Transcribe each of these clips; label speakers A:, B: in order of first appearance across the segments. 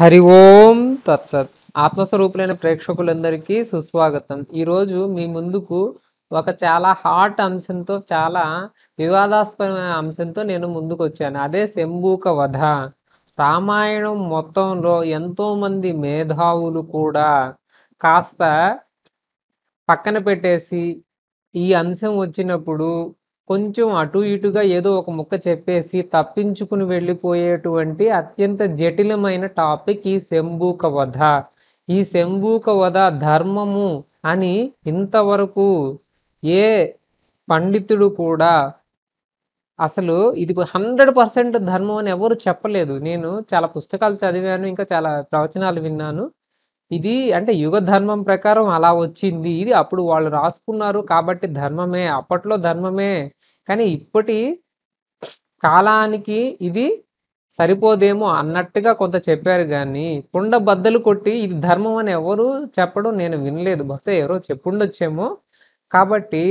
A: హరి ఓం తత్సత్ ఆత్మస్వరూపులైన ప్రేక్షకులందరికీ సుస్వాగతం ఈరోజు మీ ముందుకు ఒక చాలా హాట్ అంశంతో చాలా వివాదాస్పదమైన అంశంతో నేను ముందుకు వచ్చాను అదే శంభూక వధ రామాయణం మొత్తంలో ఎంతోమంది మేధావులు కూడా కాస్త పక్కన పెట్టేసి ఈ అంశం వచ్చినప్పుడు కొంచెం అటు ఇటుగా ఏదో ఒక ముక్క చెప్పేసి తప్పించుకుని వెళ్ళిపోయేటువంటి అత్యంత జటిలమైన టాపిక్ ఈ శంభూక వధ ఈ శంభూక వధ ధర్మము అని ఇంతవరకు ఏ పండితుడు కూడా అసలు ఇది హండ్రెడ్ పర్సెంట్ ధర్మం అని ఎవరు చెప్పలేదు నేను చాలా పుస్తకాలు చదివాను ఇంకా చాలా ప్రవచనాలు విన్నాను ఇది అంటే యుగ ధర్మం ప్రకారం అలా వచ్చింది ఇది అప్పుడు వాళ్ళు రాసుకున్నారు కాబట్టి ధర్మమే అప్పట్లో ధర్మమే కానీ ఇప్పటి కాలానికి ఇది సరిపోదేమో అన్నట్టుగా కొంత చెప్పారు కానీ కుండ బద్దలు కొట్టి ఇది ధర్మం అని ఎవరు చెప్పడం నేను వినలేదు బహుశా ఎవరో చెప్పుండొచ్చేమో కాబట్టి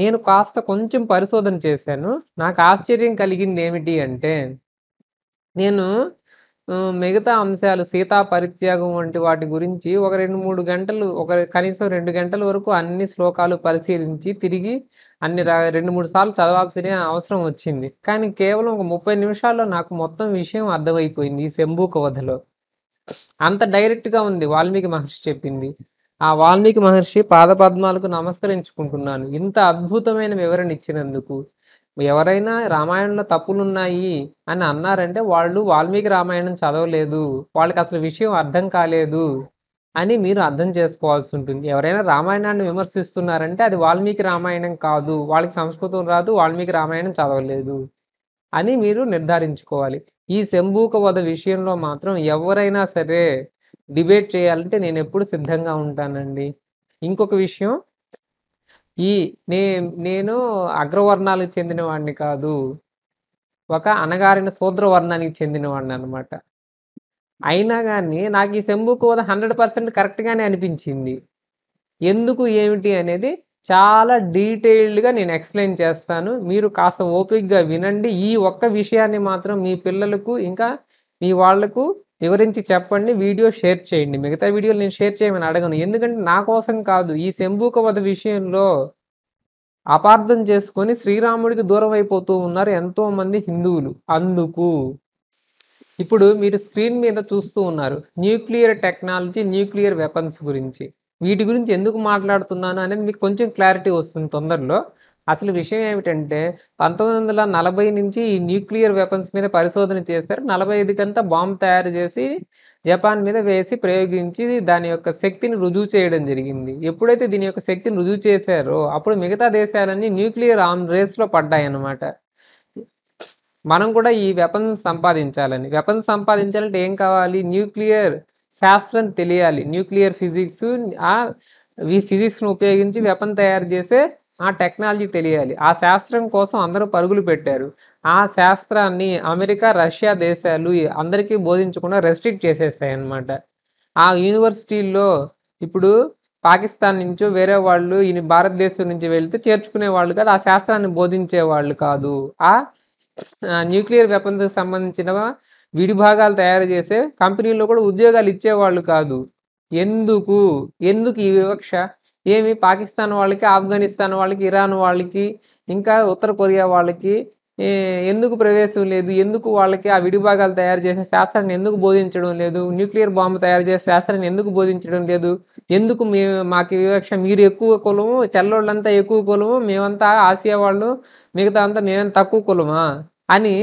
A: నేను కాస్త కొంచెం పరిశోధన చేశాను నాకు ఆశ్చర్యం కలిగింది ఏమిటి అంటే నేను మిగతా అంశాలు సీతా పరిత్యాగం వంటి వాటి గురించి ఒక రెండు మూడు గంటలు ఒక కనీసం రెండు గంటల వరకు అన్ని శ్లోకాలు పరిశీలించి తిరిగి అన్ని రెండు మూడు సార్లు చదవాల్సిన అవసరం వచ్చింది కానీ కేవలం ఒక ముప్పై నిమిషాల్లో నాకు మొత్తం విషయం అర్థమైపోయింది ఈ శంభూ కవధలో అంత డైరెక్ట్గా ఉంది వాల్మీకి మహర్షి చెప్పింది ఆ వాల్మీకి మహర్షి పాదపద్మాలకు నమస్కరించుకుంటున్నాను ఇంత అద్భుతమైన వివరణ ఇచ్చినందుకు ఎవరైనా రామాయణంలో తప్పులున్నాయి అని అన్నారంటే వాళ్ళు వాల్మీకి రామాయణం చదవలేదు వాళ్ళకి అసలు విషయం అర్థం కాలేదు అని మీరు అర్థం చేసుకోవాల్సి ఉంటుంది ఎవరైనా రామాయణాన్ని విమర్శిస్తున్నారంటే అది వాల్మీకి రామాయణం కాదు వాళ్ళకి సంస్కృతం రాదు వాల్మీకి రామాయణం చదవలేదు అని మీరు నిర్ధారించుకోవాలి ఈ శంభూక వధ విషయంలో మాత్రం ఎవరైనా సరే డిబేట్ చేయాలంటే నేను ఎప్పుడు సిద్ధంగా ఉంటానండి ఇంకొక విషయం ఈ నే నేను అగ్రవర్ణాలకు చెందిన వాడిని కాదు ఒక అనగారిన శూద్రవర్ణానికి చెందినవాడిని అనమాట అయినా కానీ నాకు ఈ శంభు కోత హండ్రెడ్ పర్సెంట్ కరెక్ట్గానే అనిపించింది ఎందుకు ఏమిటి అనేది చాలా డీటెయిల్డ్గా నేను ఎక్స్ప్లెయిన్ చేస్తాను మీరు కాస్త ఓపిక్గా వినండి ఈ ఒక్క విషయాన్ని మాత్రం మీ పిల్లలకు ఇంకా మీ వాళ్లకు వివరించి చెప్పండి వీడియో షేర్ చేయండి మిగతా వీడియోలు నేను షేర్ చేయమని అడగను ఎందుకంటే నా కోసం కాదు ఈ శంభూక వధ విషయంలో అపార్థం చేసుకొని శ్రీరాముడికి దూరం అయిపోతూ ఉన్నారు ఎంతోమంది హిందువులు అందుకు ఇప్పుడు మీరు స్క్రీన్ మీద చూస్తూ ఉన్నారు న్యూక్లియర్ టెక్నాలజీ న్యూక్లియర్ వెపన్స్ గురించి వీటి గురించి ఎందుకు మాట్లాడుతున్నాను అనేది మీకు కొంచెం క్లారిటీ వస్తుంది తొందరలో అసలు విషయం ఏమిటంటే పంతొమ్మిది వందల నలభై నుంచి ఈ న్యూక్లియర్ వెపన్స్ మీద పరిశోధన చేస్తారు నలభై ఐదుకంతా బాంబు తయారు చేసి జపాన్ మీద వేసి ప్రయోగించి దాని యొక్క శక్తిని రుజువు చేయడం జరిగింది ఎప్పుడైతే దీని యొక్క శక్తిని రుజువు చేశారో అప్పుడు మిగతా దేశాలన్నీ న్యూక్లియర్ ఆమ్ రేస్లో పడ్డాయి అన్నమాట మనం కూడా ఈ వెపన్స్ సంపాదించాలని వెపన్స్ సంపాదించాలంటే ఏం కావాలి న్యూక్లియర్ శాస్త్రం తెలియాలి న్యూక్లియర్ ఫిజిక్స్ ఆ ఈ ఫిజిక్స్ను ఉపయోగించి వెపన్ తయారు చేసే ఆ టెక్నాలజీ తెలియాలి ఆ శాస్త్రం కోసం అందరూ పరుగులు పెట్టారు ఆ శాస్త్రాన్ని అమెరికా రష్యా దేశాలు అందరికీ బోధించకుండా రెస్ట్రిక్ట్ చేసేసాయి అనమాట ఆ యూనివర్సిటీల్లో ఇప్పుడు పాకిస్తాన్ నుంచో వేరే వాళ్ళు ఈయన భారతదేశం నుంచి వెళ్తే చేర్చుకునే వాళ్ళు కాదు ఆ శాస్త్రాన్ని బోధించే వాళ్ళు కాదు ఆ న్యూక్లియర్ వెపన్స్ సంబంధించిన విడిభాగాలు తయారు చేసే కంపెనీల్లో కూడా ఉద్యోగాలు ఇచ్చేవాళ్ళు కాదు ఎందుకు ఎందుకు ఈ వివక్ష ఏమి పాకిస్తాన్ వాళ్ళకి ఆఫ్ఘనిస్తాన్ వాళ్ళకి ఇరాన్ వాళ్ళకి ఇంకా ఉత్తర కొరియా వాళ్ళకి ఎందుకు ప్రవేశం లేదు ఎందుకు వాళ్ళకి ఆ విడిభాగాలు తయారు చేసే శాస్త్రాన్ని ఎందుకు బోధించడం లేదు న్యూక్లియర్ బాంబు తయారు చేసే శాస్త్రాన్ని ఎందుకు బోధించడం లేదు ఎందుకు మేము మాకు వివక్ష మీరు ఎక్కువ కులము తెల్లోళ్ళంతా ఎక్కువ కులము మేమంతా ఆసియా వాళ్ళు మిగతా అంతా నేను తక్కువ కులమా అని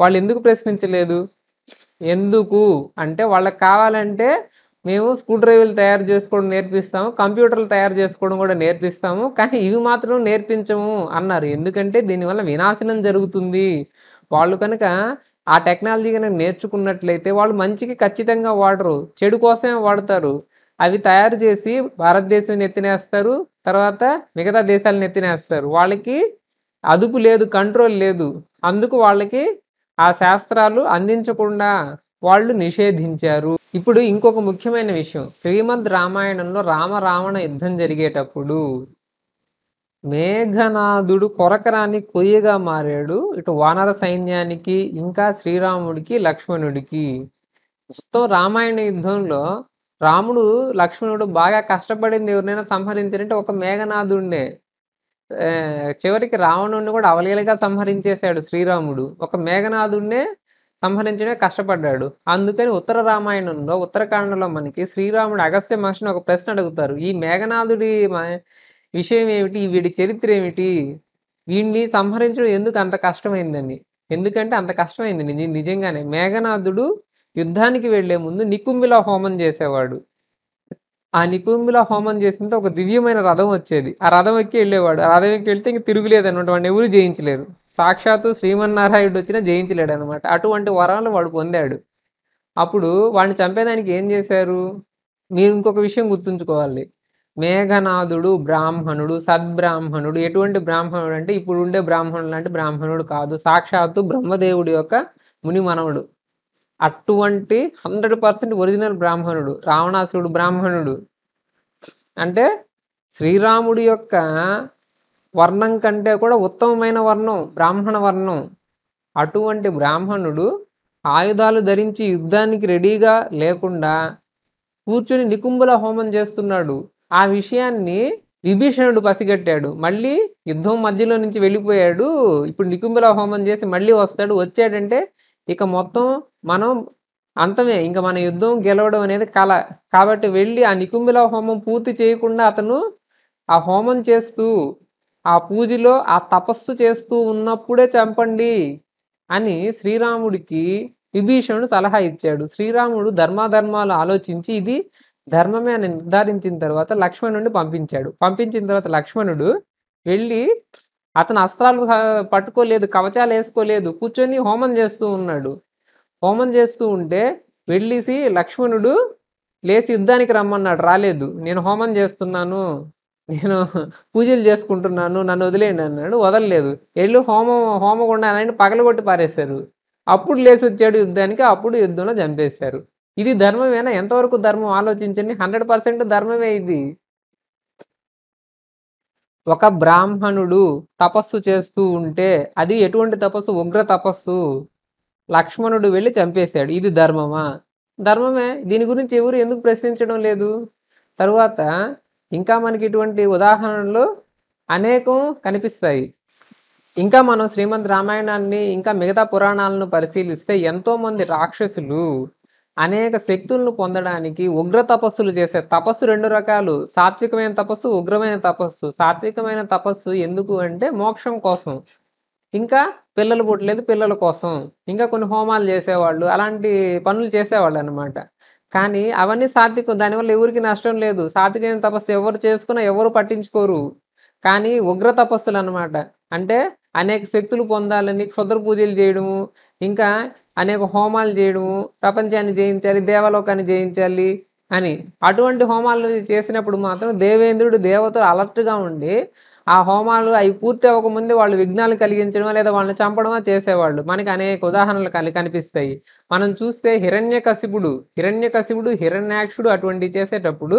A: వాళ్ళు ఎందుకు ప్రశ్నించలేదు ఎందుకు అంటే వాళ్ళకి కావాలంటే మేము స్క్రూ డ్రైవర్లు తయారు చేసుకోవడం నేర్పిస్తాము కంప్యూటర్లు తయారు చేసుకోవడం కూడా నేర్పిస్తాము కానీ ఇవి మాత్రం నేర్పించము అన్నారు ఎందుకంటే దీనివల్ల వినాశనం జరుగుతుంది వాళ్ళు కనుక ఆ టెక్నాలజీ కనుక నేర్చుకున్నట్లయితే వాళ్ళు మంచికి ఖచ్చితంగా వాడరు చెడు కోసమే వాడతారు అవి తయారు చేసి భారతదేశం ఎత్తినేస్తారు తర్వాత మిగతా దేశాలను ఎత్తినేస్తారు వాళ్ళకి అదుపు లేదు కంట్రోల్ లేదు అందుకు వాళ్ళకి ఆ శాస్త్రాలు అందించకుండా వాళ్ళు నిషేధించారు ఇప్పుడు ఇంకొక ముఖ్యమైన విషయం శ్రీమద్ రామాయణంలో రామరావణ యుద్ధం జరిగేటప్పుడు మేఘనాథుడు కొరకరాన్ని కొయ్యగా మారాడు ఇటు వానర సైన్యానికి ఇంకా శ్రీరాముడికి లక్ష్మణుడికి మొత్తం రామాయణ యుద్ధంలో రాముడు లక్ష్మణుడు బాగా కష్టపడింది ఎవరినైనా సంహరించారంటే ఒక మేఘనాథుడినే చివరికి రావణుణ్ణి కూడా అవలీలగా సంహరించేశాడు శ్రీరాముడు ఒక మేఘనాథుడినే సంహరించడమే కష్టపడ్డాడు అందుకని ఉత్తర రామాయణంలో ఉత్తరకాండలో మనకి శ్రీరాముడు అగస్త్య మహర్షిని ఒక ప్రశ్న అడుగుతారు ఈ మేఘనాథుడి విషయం ఏమిటి వీడి చరిత్ర ఏమిటి వీడిని సంహరించడం ఎందుకు అంత కష్టమైందని ఎందుకంటే అంత కష్టమైంది నిజంగానే మేఘనాథుడు యుద్ధానికి వెళ్లే ముందు నికుంభిలో హోమం చేసేవాడు ఆ నికుంబుల హోమం చేసినంత ఒక దివ్యమైన రథం వచ్చేది ఆ రథం ఎక్కి వెళ్ళేవాడు ఆ రథం ఎక్కి వెళ్తే ఇంక తిరుగులేదు అనమాట వాడిని ఎవరు జయించలేదు సాక్షాత్తు శ్రీమన్నారాయణుడు వచ్చినా జయించలేడు అనమాట అటువంటి వరాలు వాడు పొందాడు అప్పుడు వాడిని చంపేదానికి ఏం చేశారు మీరు ఇంకొక విషయం గుర్తుంచుకోవాలి మేఘనాథుడు బ్రాహ్మణుడు సద్బ్రాహ్మణుడు ఎటువంటి బ్రాహ్మణుడు అంటే ఇప్పుడు ఉండే బ్రాహ్మణుడు లాంటి బ్రాహ్మణుడు కాదు సాక్షాత్తు బ్రహ్మదేవుడి యొక్క ముని మనవుడు అటువంటి హండ్రెడ్ పర్సెంట్ ఒరిజినల్ బ్రాహ్మణుడు రావణాసురుడు బ్రాహ్మణుడు అంటే శ్రీరాముడి యొక్క వర్ణం కంటే కూడా ఉత్తమమైన వర్ణం బ్రాహ్మణ వర్ణం అటువంటి బ్రాహ్మణుడు ఆయుధాలు ధరించి యుద్ధానికి రెడీగా లేకుండా కూర్చుని నికుంబుల హోమం చేస్తున్నాడు ఆ విషయాన్ని విభీషణుడు పసిగట్టాడు మళ్ళీ యుద్ధం మధ్యలో నుంచి వెళ్ళిపోయాడు ఇప్పుడు నికుంబుల హోమం చేసి మళ్ళీ వస్తాడు వచ్చాడంటే ఇక మొత్తం మనం అంతమే ఇంకా మన యుద్ధం గెలవడం అనేది కళ కాబట్టి వెళ్ళి ఆ నికుంబిల హోమం పూర్తి చేయకుండా అతను ఆ హోమం చేస్తూ ఆ పూజలో ఆ తపస్సు చేస్తూ ఉన్నప్పుడే చంపండి అని శ్రీరాముడికి విభీషణుడు సలహా ఇచ్చాడు శ్రీరాముడు ధర్మాధర్మాలు ఆలోచించి ఇది ధర్మమే అని నిర్ధారించిన తర్వాత లక్ష్మణుడిని పంపించాడు పంపించిన తర్వాత లక్ష్మణుడు వెళ్ళి అతను అస్త్రాలు పట్టుకోలేదు కవచాలు వేసుకోలేదు కూర్చొని హోమం చేస్తూ ఉన్నాడు హోమం చేస్తూ ఉంటే వెళ్ళేసి లక్ష్మణుడు లేచి యుద్ధానికి రమ్మన్నాడు రాలేదు నేను హోమం చేస్తున్నాను నేను పూజలు చేసుకుంటున్నాను నన్ను వదిలేయండి అన్నాడు వదలలేదు వెళ్ళి హోమం హోమగుండా ఆయన కొట్టి పారేశారు అప్పుడు లేచి వచ్చాడు యుద్ధానికి అప్పుడు యుద్ధంలో చంపేశారు ఇది ధర్మమేనా ఎంతవరకు ధర్మం ఆలోచించండి హండ్రెడ్ పర్సెంట్ ధర్మమే ఇది ఒక బ్రాహ్మణుడు తపస్సు చేస్తూ ఉంటే అది ఎటువంటి తపస్సు ఉగ్ర తపస్సు లక్ష్మణుడు వెళ్ళి చంపేశాడు ఇది ధర్మమా ధర్మమే దీని గురించి ఎవరు ఎందుకు ప్రశ్నించడం లేదు తరువాత ఇంకా మనకి ఇటువంటి ఉదాహరణలు అనేకం కనిపిస్తాయి ఇంకా మనం శ్రీమంత్ రామాయణాన్ని ఇంకా మిగతా పురాణాలను పరిశీలిస్తే ఎంతోమంది రాక్షసులు అనేక శక్తులను పొందడానికి ఉగ్ర తపస్సులు చేసే తపస్సు రెండు రకాలు సాత్వికమైన తపస్సు ఉగ్రమైన తపస్సు సాత్వికమైన తపస్సు ఎందుకు అంటే మోక్షం కోసం ఇంకా పిల్లలు పుట్టలేదు పిల్లల కోసం ఇంకా కొన్ని హోమాలు చేసేవాళ్ళు అలాంటి పనులు చేసేవాళ్ళు అనమాట కానీ అవన్నీ సాత్వికం దానివల్ల ఎవరికి నష్టం లేదు సాత్వికమైన తపస్సు ఎవరు చేసుకున్నా ఎవరు పట్టించుకోరు కానీ ఉగ్ర తపస్సులు అనమాట అంటే అనేక శక్తులు పొందాలని క్షుద్ర పూజలు చేయడము ఇంకా అనేక హోమాలు చేయడము ప్రపంచాన్ని జయించాలి దేవలోకాన్ని జయించాలి అని అటువంటి హోమాలు చేసినప్పుడు మాత్రం దేవేంద్రుడు దేవతలు అలర్ట్గా ఉండి ఆ హోమాలు అవి పూర్తి అవ్వకముందే వాళ్ళు విఘ్నాలు కలిగించడమా లేదా వాళ్ళని చంపడమా చేసేవాళ్ళు మనకి అనేక ఉదాహరణలు కలి కనిపిస్తాయి మనం చూస్తే హిరణ్యకశిపుడు హిరణ్యకశిపుడు హిరణ్యాక్షుడు అటువంటి చేసేటప్పుడు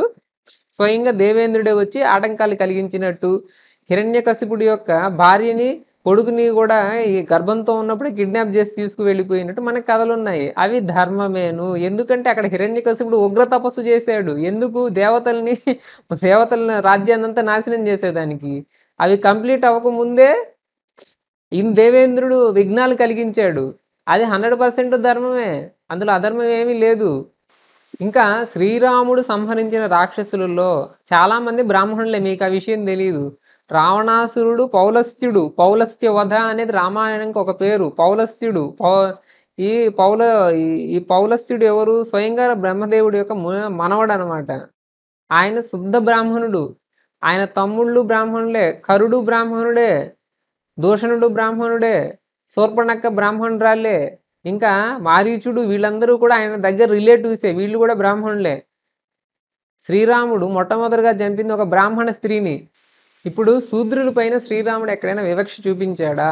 A: స్వయంగా దేవేంద్రుడే వచ్చి ఆటంకాలు కలిగించినట్టు హిరణ్యకశిపుడు యొక్క భార్యని కొడుకుని కూడా ఈ గర్భంతో ఉన్నప్పుడు కిడ్నాప్ చేసి తీసుకువెళ్ళిపోయినట్టు మనకు కథలు ఉన్నాయి అవి ధర్మమేను ఎందుకంటే అక్కడ హిరణ్య హిరణ్యకశిపుడు ఉగ్ర తపస్సు చేశాడు ఎందుకు దేవతల్ని దేవతల రాజ్యాన్నంతా నాశనం చేసేదానికి అవి కంప్లీట్ అవ్వకముందే ఇన్ దేవేంద్రుడు విఘ్నాలు కలిగించాడు అది హండ్రెడ్ పర్సెంట్ ధర్మమే అందులో అధర్మం ఏమీ లేదు ఇంకా శ్రీరాముడు సంహరించిన రాక్షసులలో చాలామంది బ్రాహ్మణులే మీకు ఆ విషయం తెలియదు రావణాసురుడు పౌలస్త్యుడు పౌలస్త్య వధ అనేది రామాయణంకి ఒక పేరు పౌలస్త్యుడు పౌ ఈ పౌల ఈ పౌలస్త్యుడు ఎవరు స్వయంగా బ్రహ్మదేవుడి యొక్క మనవడు అనమాట ఆయన శుద్ధ బ్రాహ్మణుడు ఆయన తమ్ముళ్ళు బ్రాహ్మణులే కరుడు బ్రాహ్మణుడే దూషణుడు బ్రాహ్మణుడే శూర్పణక్క బ్రాహ్మణురాలే ఇంకా మారీచుడు వీళ్ళందరూ కూడా ఆయన దగ్గర రిలేటివ్సే వీళ్ళు కూడా బ్రాహ్మణులే శ్రీరాముడు మొట్టమొదటిగా చంపింది ఒక బ్రాహ్మణ స్త్రీని ఇప్పుడు శూద్రుల పైన శ్రీరాముడు ఎక్కడైనా వివక్ష చూపించాడా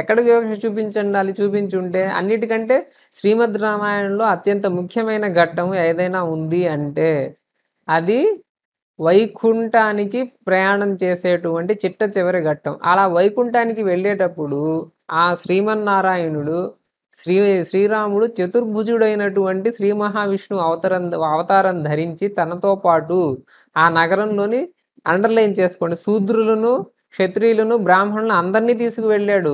A: ఎక్కడ వివక్ష చూపించండాలి చూపించుంటే అన్నిటికంటే శ్రీమద్ రామాయణంలో అత్యంత ముఖ్యమైన ఘట్టం ఏదైనా ఉంది అంటే అది వైకుంఠానికి ప్రయాణం చేసేటువంటి చిట్ట చివరి ఘట్టం అలా వైకుంఠానికి వెళ్ళేటప్పుడు ఆ శ్రీమన్నారాయణుడు శ్రీ శ్రీరాముడు చతుర్భుజుడైనటువంటి శ్రీ మహావిష్ణు అవతారం అవతారం ధరించి తనతో పాటు ఆ నగరంలోని అండర్లైన్ చేసుకోండి శూద్రులను క్షత్రియులను బ్రాహ్మణులను అందరినీ తీసుకువెళ్ళాడు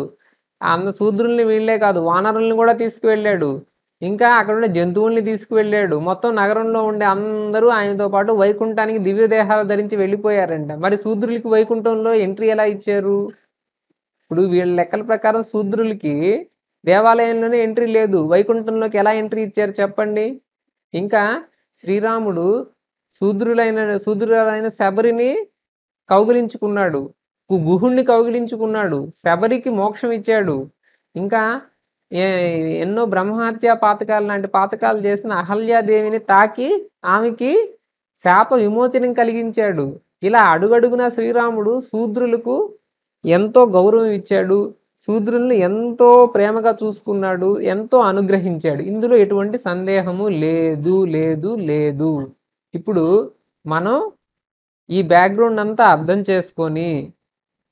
A: అంద శూద్రుల్ని వీళ్ళే కాదు వానరుల్ని కూడా తీసుకువెళ్ళాడు ఇంకా అక్కడ ఉండే జంతువుల్ని తీసుకువెళ్ళాడు మొత్తం నగరంలో ఉండే అందరూ ఆయనతో పాటు వైకుంఠానికి దివ్య దేహాలు ధరించి వెళ్ళిపోయారంట మరి శూద్రులకి వైకుంఠంలో ఎంట్రీ ఎలా ఇచ్చారు ఇప్పుడు వీళ్ళ లెక్కల ప్రకారం శూద్రులకి దేవాలయంలోనే ఎంట్రీ లేదు వైకుంఠంలోకి ఎలా ఎంట్రీ ఇచ్చారు చెప్పండి ఇంకా శ్రీరాముడు శూద్రులైన శూద్రులైన శబరిని కౌగిలించుకున్నాడు గుహుణ్ణి కౌగిలించుకున్నాడు శబరికి మోక్షం ఇచ్చాడు ఇంకా ఎన్నో బ్రహ్మహత్య పాతకాలు లాంటి పాతకాలు చేసిన అహల్యాదేవిని తాకి ఆమెకి శాప విమోచనం కలిగించాడు ఇలా అడుగడుగున శ్రీరాముడు శూద్రులకు ఎంతో గౌరవం ఇచ్చాడు శూద్రుల్ని ఎంతో ప్రేమగా చూసుకున్నాడు ఎంతో అనుగ్రహించాడు ఇందులో ఎటువంటి సందేహము లేదు లేదు లేదు ఇప్పుడు మనం ఈ బ్యాక్గ్రౌండ్ అంతా అర్థం చేసుకొని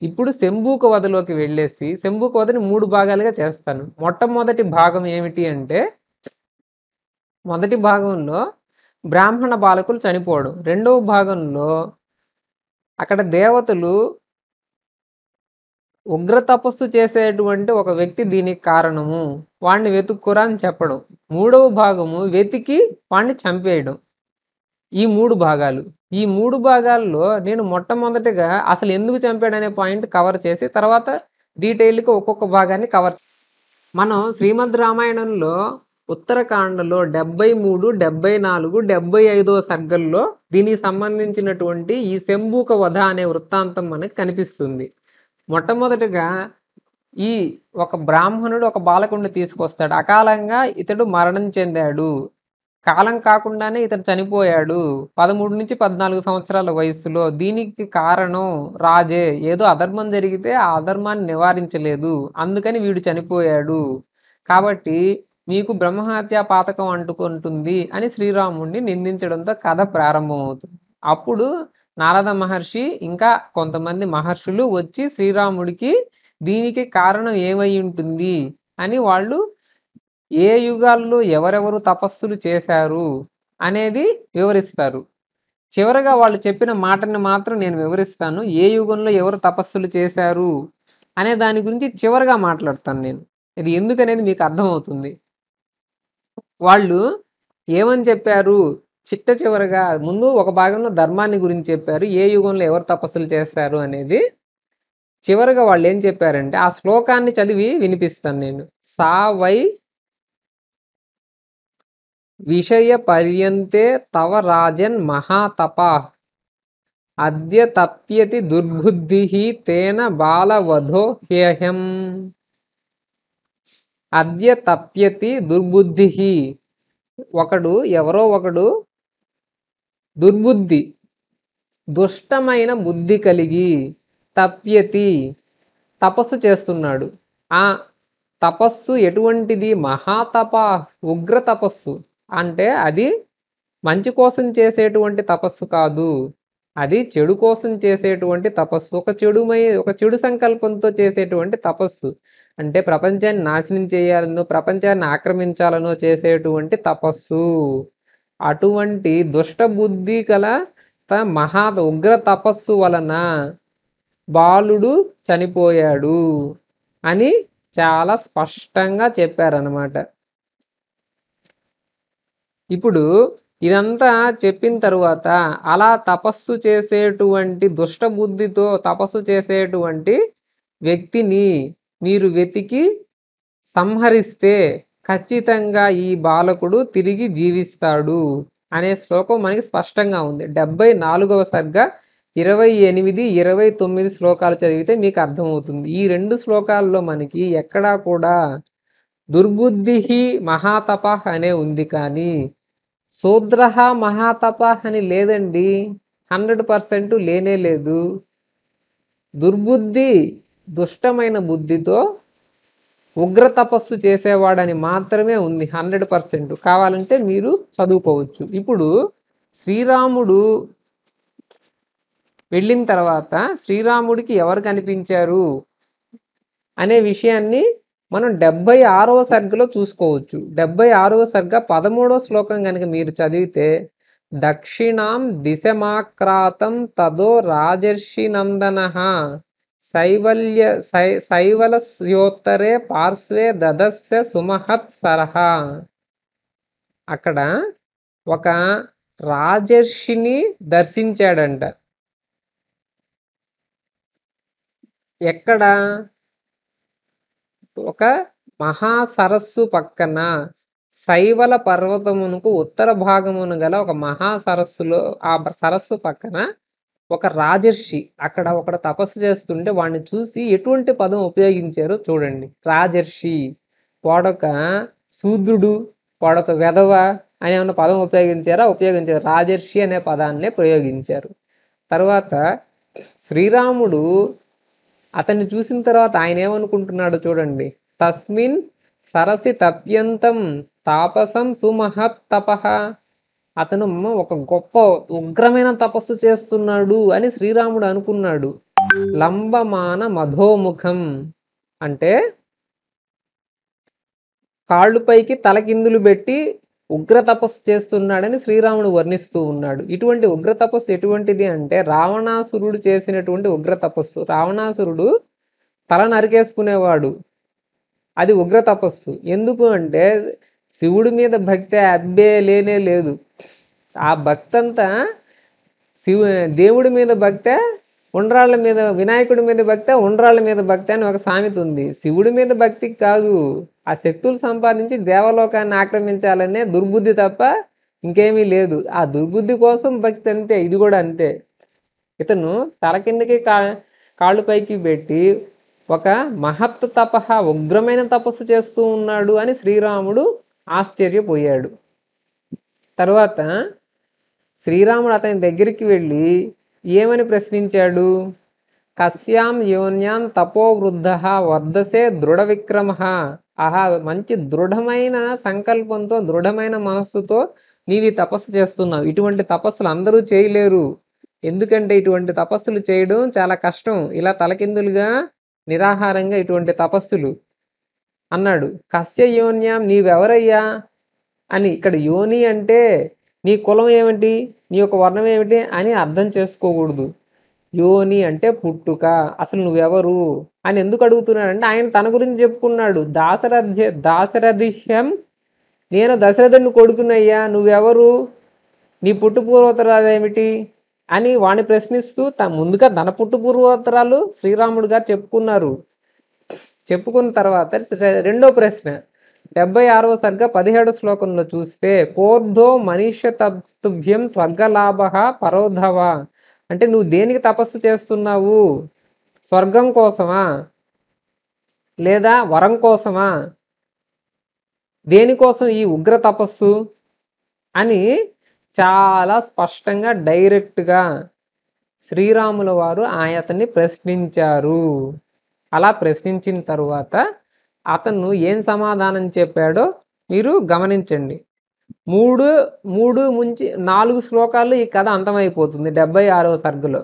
A: ఇప్పుడు శంభూక వధలోకి వెళ్ళేసి శంభూక వధని మూడు భాగాలుగా చేస్తాను మొట్టమొదటి భాగం ఏమిటి అంటే మొదటి భాగంలో బ్రాహ్మణ బాలకులు చనిపోవడం రెండవ భాగంలో అక్కడ దేవతలు ఉగ్ర తపస్సు చేసేటువంటి ఒక వ్యక్తి దీనికి కారణము వాణ్ణి వెతుక్కురా అని చెప్పడం మూడవ భాగము వెతికి వాణ్ణి చంపేయడం ఈ మూడు భాగాలు ఈ మూడు భాగాల్లో నేను మొట్టమొదటిగా అసలు ఎందుకు చంపాడనే పాయింట్ కవర్ చేసి తర్వాత డీటెయిల్గా ఒక్కొక్క భాగాన్ని కవర్ మనం శ్రీమద్ రామాయణంలో ఉత్తరకాండలో డెబ్బై మూడు డెబ్బై నాలుగు డెబ్బై ఐదో సర్గల్లో దీనికి సంబంధించినటువంటి ఈ శంభూక వధ అనే వృత్తాంతం మనకు కనిపిస్తుంది మొట్టమొదటిగా ఈ ఒక బ్రాహ్మణుడు ఒక బాలకుడిని తీసుకొస్తాడు అకాలంగా ఇతడు మరణం చెందాడు కాలం కాకుండానే ఇతడు చనిపోయాడు పదమూడు నుంచి పద్నాలుగు సంవత్సరాల వయసులో దీనికి కారణం రాజే ఏదో అధర్మం జరిగితే ఆ అధర్మాన్ని నివారించలేదు అందుకని వీడు చనిపోయాడు కాబట్టి మీకు బ్రహ్మహత్య పాతకం అంటుకుంటుంది అని శ్రీరాముడిని నిందించడంతో కథ ప్రారంభమవుతుంది అప్పుడు నారద మహర్షి ఇంకా కొంతమంది మహర్షులు వచ్చి శ్రీరాముడికి దీనికి కారణం ఏమై ఉంటుంది అని వాళ్ళు ఏ యుగాల్లో ఎవరెవరు తపస్సులు చేశారు అనేది వివరిస్తారు చివరగా వాళ్ళు చెప్పిన మాటని మాత్రం నేను వివరిస్తాను ఏ యుగంలో ఎవరు తపస్సులు చేశారు అనే దాని గురించి చివరగా మాట్లాడతాను నేను ఇది ఎందుకనేది మీకు అర్థమవుతుంది వాళ్ళు ఏమని చెప్పారు చిట్ట చివరిగా ముందు ఒక భాగంలో ధర్మాన్ని గురించి చెప్పారు ఏ యుగంలో ఎవరు తపస్సులు చేస్తారు అనేది చివరిగా వాళ్ళు ఏం చెప్పారంటే ఆ శ్లోకాన్ని చదివి వినిపిస్తాను నేను సా వై విషయ పర్యంతే తవ రాజన్ మహాతపా అద్య తప్యతి దుర్బుద్ధి తేన బాలవధో హ్యహం అద్య తప్యతి దుర్బుద్ధి ఒకడు ఎవరో ఒకడు దుర్బుద్ధి దుష్టమైన బుద్ధి కలిగి తప్యతి తపస్సు చేస్తున్నాడు ఆ తపస్సు ఎటువంటిది మహాతప ఉగ్ర తపస్సు అంటే అది మంచి కోసం చేసేటువంటి తపస్సు కాదు అది చెడు కోసం చేసేటువంటి తపస్సు ఒక చెడుమై ఒక చెడు సంకల్పంతో చేసేటువంటి తపస్సు అంటే ప్రపంచాన్ని నాశనం చేయాలనో ప్రపంచాన్ని ఆక్రమించాలనో చేసేటువంటి తపస్సు అటువంటి దుష్టబుద్ధి కల మహా ఉగ్ర తపస్సు వలన బాలుడు చనిపోయాడు అని చాలా స్పష్టంగా చెప్పారనమాట ఇప్పుడు ఇదంతా చెప్పిన తరువాత అలా తపస్సు చేసేటువంటి దుష్టబుద్ధితో తపస్సు చేసేటువంటి వ్యక్తిని మీరు వెతికి సంహరిస్తే ఖచ్చితంగా ఈ బాలకుడు తిరిగి జీవిస్తాడు అనే శ్లోకం మనకి స్పష్టంగా ఉంది డెబ్బై నాలుగవ సర్గ ఇరవై ఎనిమిది ఇరవై తొమ్మిది శ్లోకాలు చదివితే మీకు అర్థమవుతుంది ఈ రెండు శ్లోకాల్లో మనకి ఎక్కడా కూడా దుర్బుద్ధి మహాతపహ అనే ఉంది కానీ శూద్రహ మహాతప అని లేదండి హండ్రెడ్ పర్సెంట్ లేనే లేదు దుర్బుద్ధి దుష్టమైన బుద్ధితో ఉగ్ర తపస్సు చేసేవాడని మాత్రమే ఉంది హండ్రెడ్ పర్సెంట్ కావాలంటే మీరు చదువుకోవచ్చు ఇప్పుడు శ్రీరాముడు వెళ్ళిన తర్వాత శ్రీరాముడికి ఎవరు కనిపించారు అనే విషయాన్ని మనం డెబ్బై ఆరవ సర్గలో చూసుకోవచ్చు డెబ్బై ఆరవ సర్గ పదమూడవ శ్లోకం కనుక మీరు చదివితే దక్షిణాం దిశమాక్రాతం తదో రాజర్షి నందన శైవల్య శై శైవలస్యోత్తరే పార్శ్వే దదస్య సుమహత్ సరహ అక్కడ ఒక రాజర్షిని దర్శించాడంట ఎక్కడ ఒక మహాసరస్సు పక్కన శైవల పర్వతమునకు ఉత్తర భాగమును గల ఒక మహాసరస్సులో ఆ సరస్సు పక్కన ఒక రాజర్షి అక్కడ ఒక తపస్సు చేస్తుంటే వాడిని చూసి ఎటువంటి పదం ఉపయోగించారో చూడండి రాజర్షి వాడొక శూద్రుడు వాడొక వెధవ అనే ఉన్న పదం ఉపయోగించారా ఉపయోగించారు రాజర్షి అనే పదాన్నే ప్రయోగించారు తర్వాత శ్రీరాముడు అతన్ని చూసిన తర్వాత ఆయన ఏమనుకుంటున్నాడు చూడండి తస్మిన్ సరసి తప్యంతం తాపసం సుమహత్ తపహ అతను ఒక గొప్ప ఉగ్రమైన తపస్సు చేస్తున్నాడు అని శ్రీరాముడు అనుకున్నాడు లంబమాన మధోముఖం అంటే కాళ్ళు పైకి తలకిందులు పెట్టి ఉగ్ర తపస్సు చేస్తున్నాడని శ్రీరాముడు వర్ణిస్తూ ఉన్నాడు ఇటువంటి ఉగ్ర తపస్సు ఎటువంటిది అంటే రావణాసురుడు చేసినటువంటి ఉగ్ర తపస్సు రావణాసురుడు తల నరికేసుకునేవాడు అది ఉగ్ర తపస్సు ఎందుకు అంటే శివుడి మీద భక్తి అబ్బే లేనే లేదు ఆ భక్తంతా శివ దేవుడి మీద భక్తే ఉండ్రాళ్ళ మీద వినాయకుడి మీద భక్తే ఉండ్రాళ్ళ మీద భక్త అని ఒక సామెత ఉంది శివుడి మీద భక్తి కాదు ఆ శక్తులు సంపాదించి దేవలోకాన్ని ఆక్రమించాలనే దుర్బుద్ధి తప్ప ఇంకేమీ లేదు ఆ దుర్బుద్ధి కోసం భక్తి అంతే ఇది కూడా అంతే ఇతను తల కిందకి కా కాళ్ళు పైకి పెట్టి ఒక మహత్ తపహ ఉగ్రమైన తపస్సు చేస్తూ ఉన్నాడు అని శ్రీరాముడు ఆశ్చర్యపోయాడు తర్వాత శ్రీరాముడు అతని దగ్గరికి వెళ్ళి ఏమని ప్రశ్నించాడు కస్యాం యోన్యాం తపోవృద్ధ వర్ధసే దృఢ విక్రమ ఆహా మంచి దృఢమైన సంకల్పంతో దృఢమైన మనస్సుతో నీవి తపస్సు చేస్తున్నావు ఇటువంటి తపస్సులు అందరూ చేయలేరు ఎందుకంటే ఇటువంటి తపస్సులు చేయడం చాలా కష్టం ఇలా తలకిందులుగా నిరాహారంగా ఇటువంటి తపస్సులు అన్నాడు కస్య యోన్యాం నీవెవరయ్యా అని ఇక్కడ యోని అంటే నీ కులం ఏమిటి నీ యొక్క వర్ణం ఏమిటి అని అర్థం చేసుకోకూడదు యోని అంటే పుట్టుక అసలు నువ్వెవరు అని ఎందుకు అడుగుతున్నాడు అంటే ఆయన తన గురించి చెప్పుకున్నాడు దాసరథ్య దాసరథిష్యం నేను దశరథుని కొడుకునయ్యా నువ్వెవరు నీ పుట్టు పూర్వోత్తరాలు ఏమిటి అని వాణ్ణి ప్రశ్నిస్తూ త ముందుగా తన పుట్టు పూర్వోత్తరాలు శ్రీరాముడు గారు చెప్పుకున్నారు చెప్పుకున్న తర్వాత రెండో ప్రశ్న డెబ్బై ఆరవ సర్గ పదిహేడు శ్లోకంలో చూస్తే కోర్ధో మనీష తత్తుభ్యం స్వర్గలాభ పరోధవ అంటే నువ్వు దేనికి తపస్సు చేస్తున్నావు స్వర్గం కోసమా లేదా వరం కోసమా దేనికోసం ఈ ఉగ్ర తపస్సు అని చాలా స్పష్టంగా డైరెక్ట్గా శ్రీరాముల వారు ఆయతని ప్రశ్నించారు అలా ప్రశ్నించిన తరువాత అతను ఏం సమాధానం చెప్పాడో మీరు గమనించండి మూడు మూడు ముంచి నాలుగు శ్లోకాలు ఈ కథ అంతమైపోతుంది డెబ్బై ఆరవ సర్గులో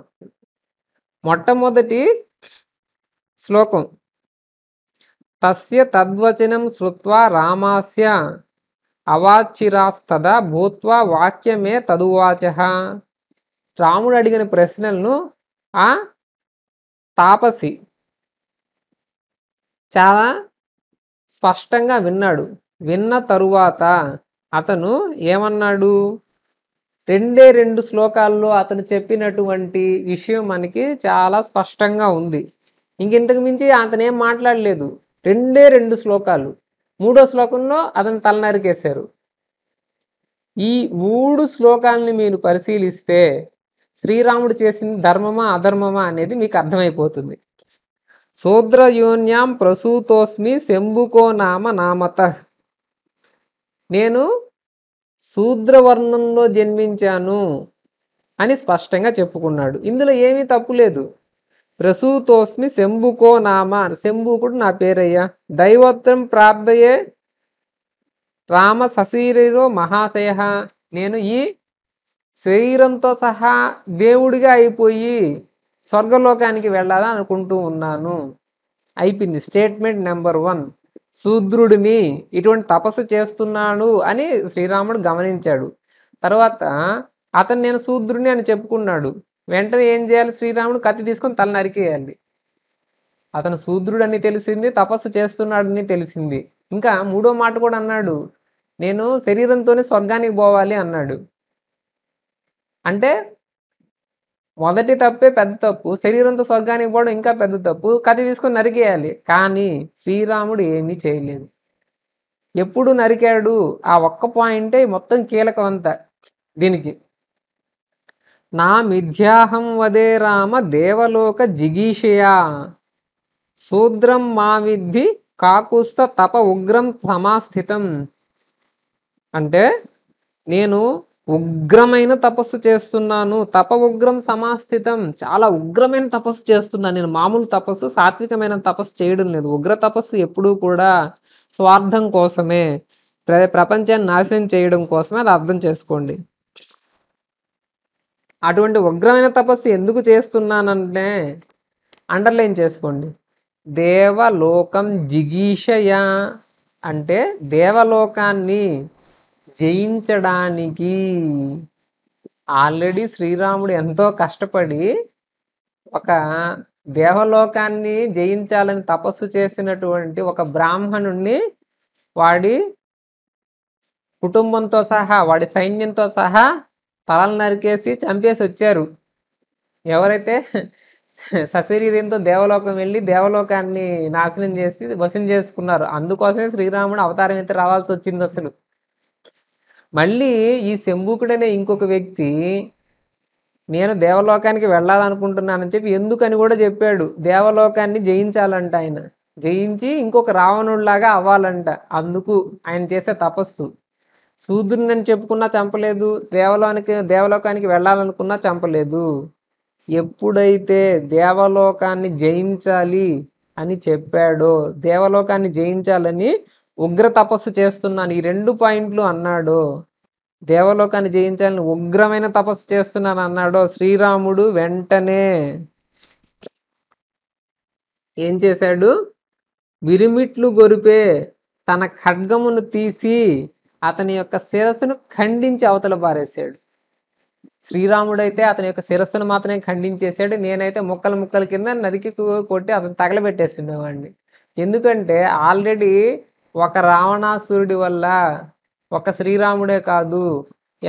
A: మొట్టమొదటి శ్లోకం తస్య తద్వచనం శ్రుత్వా రామాస్య అవాచిరాస్తద భూత్వా వాక్యమే తదువాచ రాముడు అడిగిన ప్రశ్నలను ఆ తాపసి చాలా స్పష్టంగా విన్నాడు విన్న తరువాత అతను ఏమన్నాడు రెండే రెండు శ్లోకాల్లో అతను చెప్పినటువంటి విషయం మనకి చాలా స్పష్టంగా ఉంది ఇంకెంతకు మించి అతను ఏం మాట్లాడలేదు రెండే రెండు శ్లోకాలు మూడో శ్లోకంలో అతను తలనరికేశారు ఈ మూడు శ్లోకాలని మీరు పరిశీలిస్తే శ్రీరాముడు చేసిన ధర్మమా అధర్మమా అనేది మీకు అర్థమైపోతుంది శూద్రయూన్యాం ప్రసూతోస్మి శంభుకో నామ నామత నేను శూద్రవర్ణంలో జన్మించాను అని స్పష్టంగా చెప్పుకున్నాడు ఇందులో ఏమీ తప్పు లేదు ప్రసూతోస్మి శంభుకో నామ శంభుకుడు నా పేరయ్యా దైవత్వం ప్రార్థయే రామ సశీరిలో మహాశయ నేను ఈ శరీరంతో సహా దేవుడిగా అయిపోయి స్వర్గలోకానికి వెళ్ళాలని అనుకుంటూ ఉన్నాను అయిపోయింది స్టేట్మెంట్ నెంబర్ వన్ శూద్రుడిని ఇటువంటి తపస్సు చేస్తున్నాడు అని శ్రీరాముడు గమనించాడు తర్వాత అతను నేను శూద్రుని అని చెప్పుకున్నాడు వెంటనే ఏం చేయాలి శ్రీరాముడు కత్తి తీసుకొని తల నరికేయాలి అతను శూద్రుడు అని తెలిసింది తపస్సు చేస్తున్నాడని తెలిసింది ఇంకా మూడో మాట కూడా అన్నాడు నేను శరీరంతోనే స్వర్గానికి పోవాలి అన్నాడు అంటే మొదటి తప్పే పెద్ద తప్పు శరీరంతో స్వర్గానికి పోవడం ఇంకా పెద్ద తప్పు కథ తీసుకొని నరికేయాలి కానీ శ్రీరాముడు ఏమీ చేయలేదు ఎప్పుడు నరికాడు ఆ ఒక్క పాయింటే మొత్తం కీలకం అంత దీనికి నా మిథ్యాహం వదే రామ దేవలోక జిగీషయా శూద్రం మా విద్ధి కాకుస్త తప ఉగ్రం సమాస్థితం అంటే నేను ఉగ్రమైన తపస్సు చేస్తున్నాను తప ఉగ్రం సమాస్థితం చాలా ఉగ్రమైన తపస్సు చేస్తున్నాను నేను మామూలు తపస్సు సాత్వికమైన తపస్సు చేయడం లేదు ఉగ్ర తపస్సు ఎప్పుడూ కూడా స్వార్థం కోసమే ప్ర ప్రపంచాన్ని నాశనం చేయడం కోసమే అది అర్థం చేసుకోండి అటువంటి ఉగ్రమైన తపస్సు ఎందుకు చేస్తున్నానంటే అండర్లైన్ చేసుకోండి దేవలోకం జిగీషయ అంటే దేవలోకాన్ని జయించడానికి ఆల్రెడీ శ్రీరాముడు ఎంతో కష్టపడి ఒక దేహలోకాన్ని జయించాలని తపస్సు చేసినటువంటి ఒక బ్రాహ్మణుణ్ణి వాడి కుటుంబంతో సహా వాడి సైన్యంతో సహా తలలు నరికేసి చంపేసి వచ్చారు ఎవరైతే సశరీరంతో దేవలోకం వెళ్ళి దేవలోకాన్ని నాశనం చేసి వశం చేసుకున్నారు అందుకోసమే శ్రీరాముడు అవతారం అయితే రావాల్సి వచ్చింది అసలు మళ్ళీ ఈ శంభుకుడనే ఇంకొక వ్యక్తి నేను దేవలోకానికి వెళ్ళాలనుకుంటున్నానని చెప్పి ఎందుకని కూడా చెప్పాడు దేవలోకాన్ని జయించాలంట ఆయన జయించి ఇంకొక రావణుడిలాగా అవ్వాలంట అందుకు ఆయన చేసే తపస్సు శూద్రుని అని చెప్పుకున్నా చంపలేదు దేవలోనికి దేవలోకానికి వెళ్ళాలనుకున్నా చంపలేదు ఎప్పుడైతే దేవలోకాన్ని జయించాలి అని చెప్పాడో దేవలోకాన్ని జయించాలని ఉగ్ర తపస్సు చేస్తున్నాను ఈ రెండు పాయింట్లు అన్నాడు దేవలోకాన్ని జయించాలని ఉగ్రమైన తపస్సు చేస్తున్నాను అన్నాడు శ్రీరాముడు వెంటనే ఏం చేశాడు విరిమిట్లు గొరిపే తన ఖడ్గమును తీసి అతని యొక్క శిరస్సును ఖండించి అవతల పారేశాడు శ్రీరాముడైతే అతని యొక్క శిరస్సును మాత్రమే ఖండించేశాడు నేనైతే ముక్కలు ముక్కల కింద నరికి కొట్టి అతను ఉండేవాడిని ఎందుకంటే ఆల్రెడీ ఒక రావణాసురుడి వల్ల ఒక శ్రీరాముడే కాదు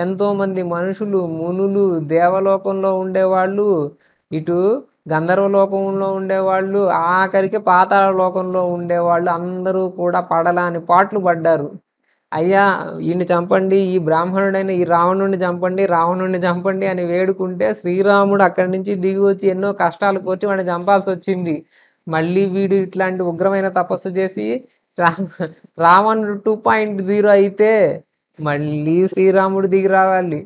A: ఎంతోమంది మనుషులు మునులు దేవలోకంలో ఉండేవాళ్ళు ఇటు గంధర్వ లోకంలో ఉండేవాళ్ళు ఆఖరికి పాతాళ లోకంలో ఉండేవాళ్ళు అందరూ కూడా పడలాని పాటలు పడ్డారు అయ్యా ఈయన్ని చంపండి ఈ బ్రాహ్మణుడైన ఈ రావణుణ్ణి చంపండి రావణుణ్ణి చంపండి అని వేడుకుంటే శ్రీరాముడు అక్కడి నుంచి దిగి వచ్చి ఎన్నో కష్టాలు కోర్చి వాడిని చంపాల్సి వచ్చింది మళ్ళీ వీడు ఇట్లాంటి ఉగ్రమైన తపస్సు చేసి రావణుడు టూ పాయింట్ జీరో అయితే మళ్ళీ శ్రీరాముడు దిగి రావాలి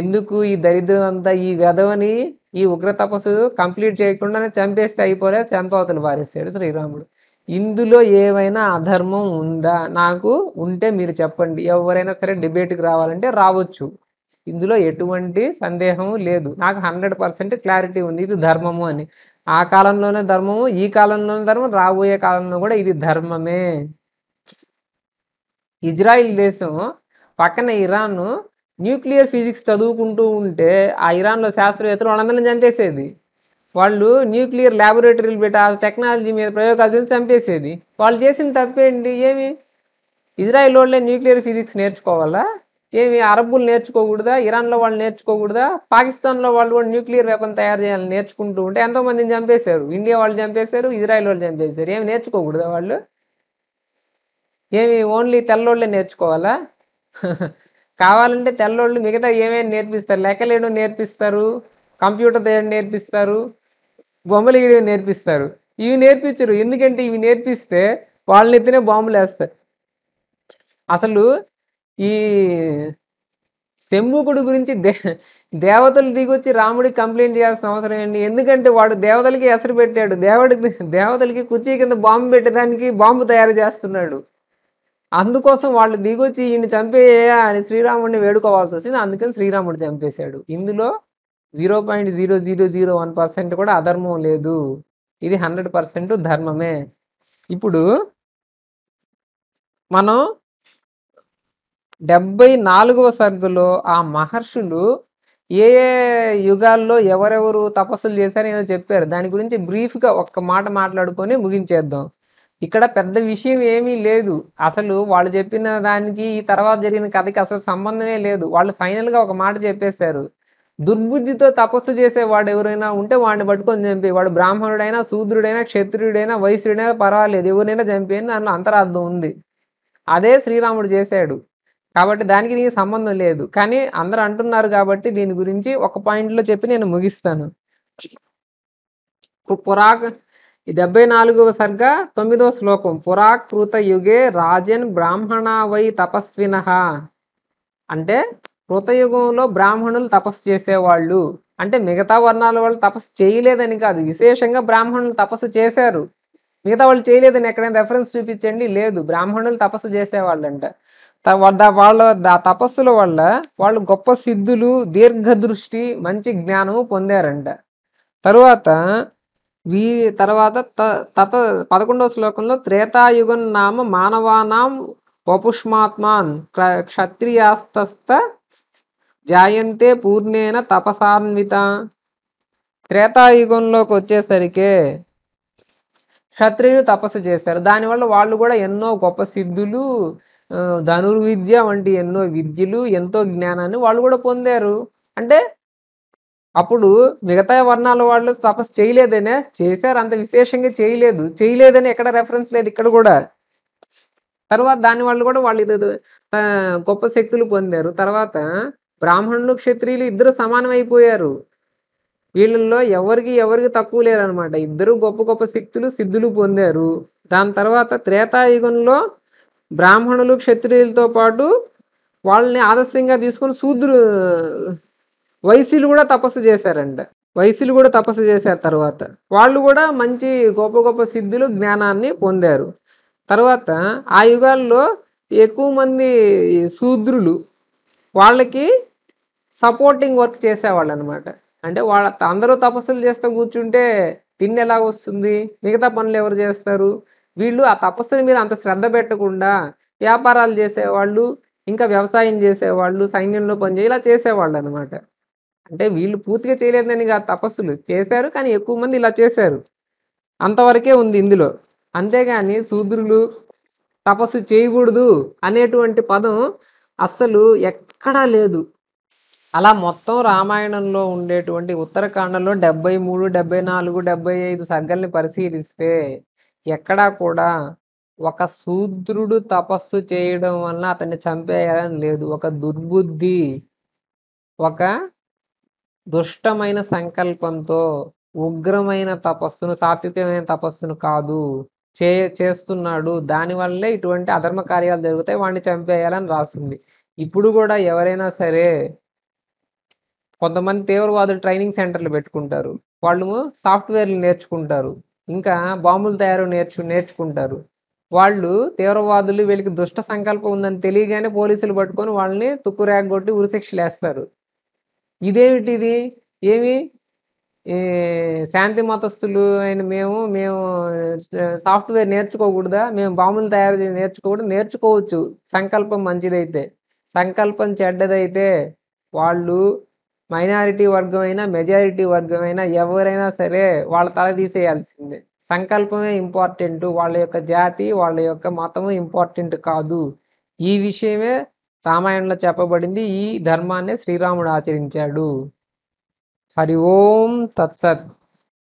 A: ఎందుకు ఈ దరిద్రం అంతా ఈ వెధవని ఈ ఉగ్ర తపస్సు కంప్లీట్ చేయకుండానే చంపేస్తే అయిపోలే చంపవతలు పారేస్తాడు శ్రీరాముడు ఇందులో ఏమైనా అధర్మం ఉందా నాకు ఉంటే మీరు చెప్పండి ఎవరైనా సరే డిబేట్కి రావాలంటే రావచ్చు ఇందులో ఎటువంటి సందేహం లేదు నాకు హండ్రెడ్ పర్సెంట్ క్లారిటీ ఉంది ఇది ధర్మము అని ఆ కాలంలోనే ధర్మము ఈ కాలంలోనే ధర్మం రాబోయే కాలంలో కూడా ఇది ధర్మమే ఇజ్రాయిల్ దేశం పక్కన ఇరాన్ న్యూక్లియర్ ఫిజిక్స్ చదువుకుంటూ ఉంటే ఆ ఇరాన్లో శాస్త్రవేత్తలు వాళ్ళందరిని చంపేసేది వాళ్ళు న్యూక్లియర్ ల్యాబొరేటరీలు పెట్టి ఆ టెక్నాలజీ మీద ప్రయోగాలు చంపేసేది వాళ్ళు చేసిన తప్పేంటి ఏమి ఇజ్రాయిల్ వాళ్ళే న్యూక్లియర్ ఫిజిక్స్ నేర్చుకోవాలా ఏమి అరబ్బులు నేర్చుకోకూడదా ఇరాన్లో వాళ్ళు నేర్చుకోకూడదా పాకిస్తాన్లో వాళ్ళు కూడా న్యూక్లియర్ వెపన్ తయారు చేయాలని నేర్చుకుంటూ ఉంటే ఎంతో మందిని చంపేశారు ఇండియా వాళ్ళు చంపేశారు ఇజ్రాయెల్ వాళ్ళు చంపేశారు ఏమి నేర్చుకోకూడదా వాళ్ళు ఏమి ఓన్లీ తెల్లోళ్ళే నేర్చుకోవాలా కావాలంటే తెల్లోళ్ళు మిగతా ఏమేమి నేర్పిస్తారు లెక్కలేడు నేర్పిస్తారు కంప్యూటర్ చేయడం నేర్పిస్తారు బొమ్మలు గీయడం నేర్పిస్తారు ఇవి నేర్పించరు ఎందుకంటే ఇవి నేర్పిస్తే వాళ్ళని ఎత్తినే బాంబులు వేస్తారు అసలు ఈ శంభుకుడు గురించి దే దేవతలు దిగొచ్చి రాముడికి కంప్లైంట్ చేయాల్సిన అవసరం ఏంటి ఎందుకంటే వాడు దేవతలకి ఎసరు పెట్టాడు దేవుడి దేవతలకి కుర్చీ కింద బాంబు పెట్టడానికి బాంబు తయారు చేస్తున్నాడు అందుకోసం వాళ్ళు దిగొచ్చి ఈయన చంపేయా అని శ్రీరాముడిని వేడుకోవాల్సి వచ్చింది అందుకని శ్రీరాముడు చంపేశాడు ఇందులో zero point zero zero zero one percent కూడా అధర్మం లేదు ఇది హండ్రెడ్ పర్సెంట్ ధర్మమే ఇప్పుడు మనం డెబ్బై నాలుగవ సర్గులో ఆ మహర్షులు ఏ ఏ యుగాల్లో ఎవరెవరు తపస్సులు చేశారు ఏదో చెప్పారు దాని గురించి బ్రీఫ్గా ఒక్క మాట మాట్లాడుకొని ముగించేద్దాం ఇక్కడ పెద్ద విషయం ఏమీ లేదు అసలు వాళ్ళు చెప్పిన దానికి ఈ తర్వాత జరిగిన కథకి అసలు సంబంధమే లేదు వాళ్ళు ఫైనల్గా ఒక మాట చెప్పేశారు దుర్బుద్ధితో తపస్సు చేసేవాడు ఎవరైనా ఉంటే వాడిని పట్టుకొని చంపి వాడు బ్రాహ్మణుడైనా శూద్రుడైనా క్షత్రియుడైనా వైశ్యుడైనా పర్వాలేదు ఎవరైనా చంపేయని దానిలో అంతరార్థం ఉంది అదే శ్రీరాముడు చేశాడు కాబట్టి దానికి దీనికి సంబంధం లేదు కానీ అందరు అంటున్నారు కాబట్టి దీని గురించి ఒక పాయింట్లో చెప్పి నేను ముగిస్తాను పురాక్ డెబ్బై నాలుగవ సర్గ తొమ్మిదవ శ్లోకం పురాకృత యుగే రాజన్ బ్రాహ్మణ వై తపస్విన అంటే కృతయుగంలో బ్రాహ్మణులు తపస్సు చేసేవాళ్ళు అంటే మిగతా వర్ణాల వాళ్ళు తపస్సు చేయలేదని కాదు విశేషంగా బ్రాహ్మణులు తపస్సు చేశారు మిగతా వాళ్ళు చేయలేదని ఎక్కడైనా రెఫరెన్స్ చూపించండి లేదు బ్రాహ్మణులు తపస్సు చేసేవాళ్ళు అంట వాళ్ళ ఆ తపస్సుల వల్ల వాళ్ళు గొప్ప సిద్ధులు దృష్టి మంచి జ్ఞానము పొందారంట తరువాత వీ తర్వాత తత పదకొండవ శ్లోకంలో త్రేతాయుగం నామ మానవానాం వపుష్మాత్మాన్ క్షత్రియాస్తస్త జాయంతే పూర్ణేన తపసాన్విత త్రేతాయుగంలోకి వచ్చేసరికి క్షత్రియులు తపస్సు చేస్తారు దానివల్ల వాళ్ళు కూడా ఎన్నో గొప్ప సిద్ధులు ధనుర్విద్య వంటి ఎన్నో విద్యలు ఎంతో జ్ఞానాన్ని వాళ్ళు కూడా పొందారు అంటే అప్పుడు మిగతా వర్ణాల వాళ్ళు తపస్సు చేయలేదనే చేశారు అంత విశేషంగా చేయలేదు చేయలేదని ఎక్కడ రెఫరెన్స్ లేదు ఇక్కడ కూడా తర్వాత దాని వాళ్ళు కూడా వాళ్ళు గొప్ప శక్తులు పొందారు తర్వాత బ్రాహ్మణులు క్షత్రియులు ఇద్దరు సమానమైపోయారు వీళ్ళల్లో ఎవరికి ఎవరికి తక్కువ లేరనమాట ఇద్దరు గొప్ప గొప్ప శక్తులు సిద్ధులు పొందారు దాని తర్వాత త్రేతాయుగంలో బ్రాహ్మణులు క్షత్రియులతో పాటు వాళ్ళని ఆదర్శంగా తీసుకొని శూద్రు వైశ్యులు కూడా తపస్సు చేశారంట వైశ్యులు కూడా తపస్సు చేశారు తర్వాత వాళ్ళు కూడా మంచి గొప్ప గొప్ప సిద్ధులు జ్ఞానాన్ని పొందారు తర్వాత ఆ యుగాల్లో ఎక్కువ మంది శూద్రులు వాళ్ళకి సపోర్టింగ్ వర్క్ చేసేవాళ్ళు అనమాట అంటే వాళ్ళ అందరూ తపస్సులు చేస్తూ కూర్చుంటే తిండి ఎలా వస్తుంది మిగతా పనులు ఎవరు చేస్తారు వీళ్ళు ఆ తపస్సుని మీద అంత శ్రద్ధ పెట్టకుండా వ్యాపారాలు చేసేవాళ్ళు ఇంకా వ్యవసాయం చేసేవాళ్ళు సైన్యంలో పనిచే ఇలా చేసేవాళ్ళు అనమాట అంటే వీళ్ళు పూర్తిగా చేయలేదని ఆ తపస్సులు చేశారు కానీ ఎక్కువ మంది ఇలా చేశారు అంతవరకే ఉంది ఇందులో అంతేగాని శూద్రులు తపస్సు చేయకూడదు అనేటువంటి పదం అస్సలు ఎక్కడా లేదు అలా మొత్తం రామాయణంలో ఉండేటువంటి ఉత్తరాఖండలో డెబ్బై మూడు డెబ్బై నాలుగు డెబ్బై ఐదు సర్గల్ని పరిశీలిస్తే ఎక్కడా కూడా ఒక శూద్రుడు తపస్సు చేయడం వల్ల అతన్ని చంపేయాలని లేదు ఒక దుర్బుద్ధి ఒక దుష్టమైన సంకల్పంతో ఉగ్రమైన తపస్సును సాత్వికమైన తపస్సును కాదు చే చేస్తున్నాడు దానివల్లే ఇటువంటి అధర్మ కార్యాలు జరుగుతాయి వాడిని చంపేయాలని రాసింది ఇప్పుడు కూడా ఎవరైనా సరే కొంతమంది తీవ్రవాదులు ట్రైనింగ్ సెంటర్లు పెట్టుకుంటారు వాళ్ళు సాఫ్ట్వేర్లు నేర్చుకుంటారు ఇంకా బాంబులు తయారు నేర్చు నేర్చుకుంటారు వాళ్ళు తీవ్రవాదులు వీళ్ళకి దుష్ట సంకల్పం ఉందని తెలియగానే పోలీసులు పట్టుకొని వాళ్ళని తుక్కు రేగొట్టి ఉరిశిక్షలేస్తారు ఇదేమిటిది ఏమి శాంతి మతస్థులు అయిన మేము మేము సాఫ్ట్వేర్ నేర్చుకోకూడదా మేము బాంబులు తయారు చేసి నేర్చుకోకూడదు నేర్చుకోవచ్చు సంకల్పం మంచిదైతే సంకల్పం చెడ్డదైతే వాళ్ళు మైనారిటీ అయినా మెజారిటీ అయినా ఎవరైనా సరే వాళ్ళ తల తీసేయాల్సిందే సంకల్పమే ఇంపార్టెంట్ వాళ్ళ యొక్క జాతి వాళ్ళ యొక్క మతము ఇంపార్టెంట్ కాదు ఈ విషయమే రామాయణంలో చెప్పబడింది ఈ ధర్మాన్ని శ్రీరాముడు ఆచరించాడు హరి ఓం తత్సత్